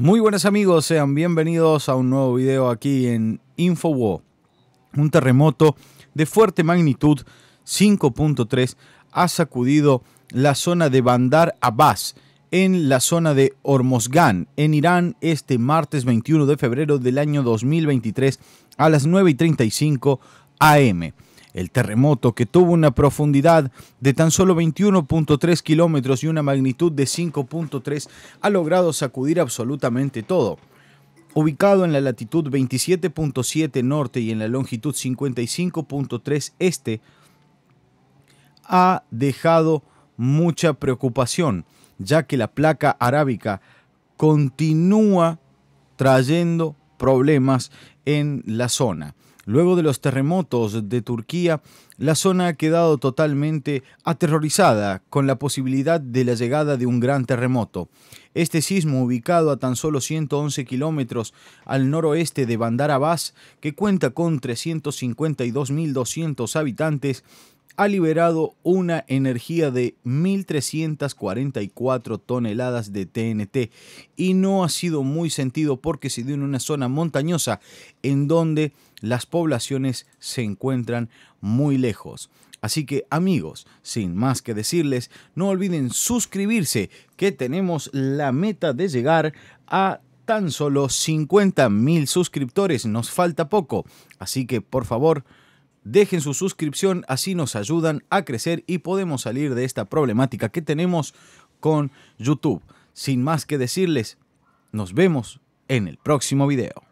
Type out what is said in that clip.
Muy buenas amigos, sean bienvenidos a un nuevo video aquí en InfoWo. Un terremoto de fuerte magnitud 5.3 ha sacudido la zona de Bandar Abbas en la zona de Hormozgan, en Irán, este martes 21 de febrero del año 2023 a las 9 y 35 AM. El terremoto, que tuvo una profundidad de tan solo 21.3 kilómetros y una magnitud de 5.3, ha logrado sacudir absolutamente todo. Ubicado en la latitud 27.7 norte y en la longitud 55.3 este, ha dejado mucha preocupación, ya que la placa arábica continúa trayendo problemas en la zona. Luego de los terremotos de Turquía, la zona ha quedado totalmente aterrorizada con la posibilidad de la llegada de un gran terremoto. Este sismo, ubicado a tan solo 111 kilómetros al noroeste de Bandar Abbas, que cuenta con 352.200 habitantes, ha liberado una energía de 1.344 toneladas de TNT y no ha sido muy sentido porque se dio en una zona montañosa en donde las poblaciones se encuentran muy lejos. Así que amigos, sin más que decirles, no olviden suscribirse que tenemos la meta de llegar a tan solo 50.000 suscriptores, nos falta poco. Así que por favor, Dejen su suscripción, así nos ayudan a crecer y podemos salir de esta problemática que tenemos con YouTube. Sin más que decirles, nos vemos en el próximo video.